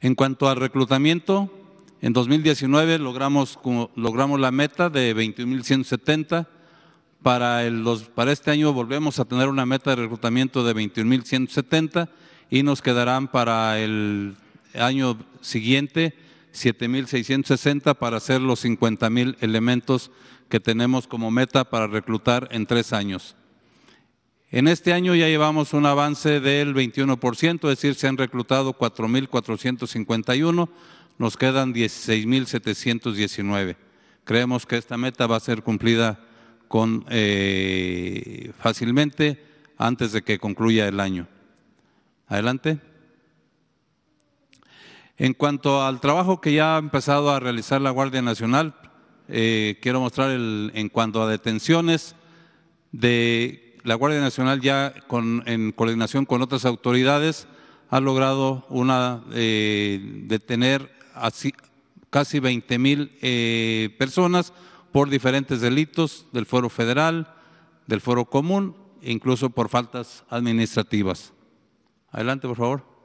En cuanto al reclutamiento, en 2019 logramos, logramos la meta de 21.170. Para, para este año volvemos a tener una meta de reclutamiento de 21.170 y nos quedarán para el año siguiente 7.660 para hacer los 50.000 elementos que tenemos como meta para reclutar en tres años. En este año ya llevamos un avance del 21%, es decir, se han reclutado 4.451, nos quedan 16.719. Creemos que esta meta va a ser cumplida con, eh, fácilmente antes de que concluya el año. Adelante. En cuanto al trabajo que ya ha empezado a realizar la Guardia Nacional, eh, quiero mostrar en cuanto a detenciones de la Guardia Nacional ya con, en coordinación con otras autoridades ha logrado una, eh, detener casi 20 mil eh, personas por diferentes delitos del Foro federal, del Foro común, incluso por faltas administrativas. Adelante, por favor.